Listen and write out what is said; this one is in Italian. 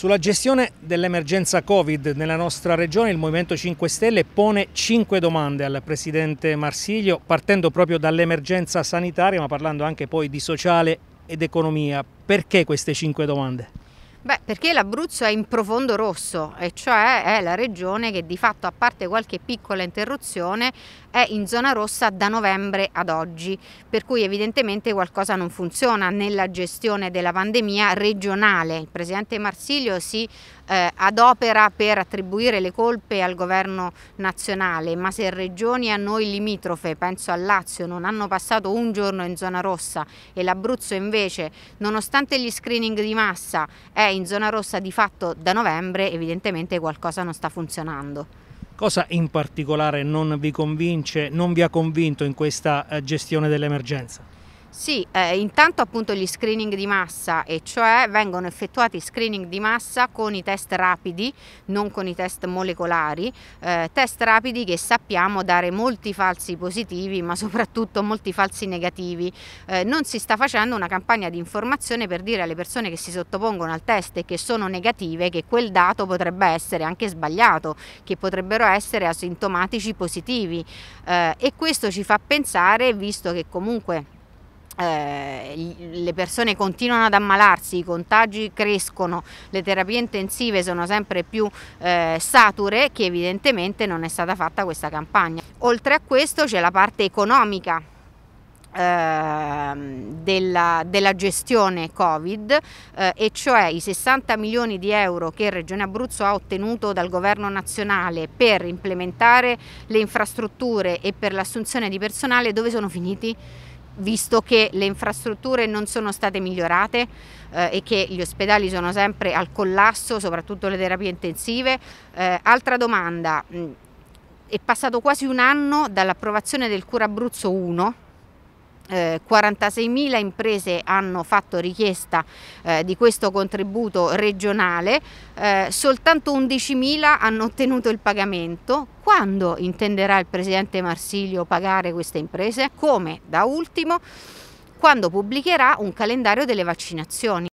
Sulla gestione dell'emergenza Covid nella nostra regione il Movimento 5 Stelle pone cinque domande al Presidente Marsiglio partendo proprio dall'emergenza sanitaria ma parlando anche poi di sociale ed economia. Perché queste cinque domande? Beh, perché l'Abruzzo è in profondo rosso, e cioè è la regione che di fatto, a parte qualche piccola interruzione, è in zona rossa da novembre ad oggi, per cui evidentemente qualcosa non funziona nella gestione della pandemia regionale. Il presidente Marsilio si eh, adopera per attribuire le colpe al governo nazionale, ma se regioni a noi limitrofe, penso al Lazio, non hanno passato un giorno in zona rossa e l'Abruzzo invece, nonostante gli screening di massa, è in zona rossa di fatto da novembre, evidentemente qualcosa non sta funzionando. Cosa in particolare non vi convince, non vi ha convinto in questa eh, gestione dell'emergenza? Sì, eh, intanto appunto gli screening di massa, e cioè vengono effettuati screening di massa con i test rapidi, non con i test molecolari, eh, test rapidi che sappiamo dare molti falsi positivi ma soprattutto molti falsi negativi. Eh, non si sta facendo una campagna di informazione per dire alle persone che si sottopongono al test e che sono negative che quel dato potrebbe essere anche sbagliato, che potrebbero essere asintomatici positivi eh, e questo ci fa pensare, visto che comunque eh, le persone continuano ad ammalarsi, i contagi crescono, le terapie intensive sono sempre più eh, sature che evidentemente non è stata fatta questa campagna. Oltre a questo c'è la parte economica ehm, della, della, gestione Covid eh, e cioè i 60 milioni di euro che Regione Abruzzo ha ottenuto dal governo nazionale per implementare le infrastrutture e per l'assunzione di personale dove sono finiti? visto che le infrastrutture non sono state migliorate eh, e che gli ospedali sono sempre al collasso, soprattutto le terapie intensive. Eh, altra domanda, mm, è passato quasi un anno dall'approvazione del Cura Abruzzo 1, eh, 46.000 imprese hanno fatto richiesta eh, di questo contributo regionale, eh, soltanto 11.000 hanno ottenuto il pagamento. Quando intenderà il Presidente Marsilio pagare queste imprese? Come? Da ultimo, quando pubblicherà un calendario delle vaccinazioni.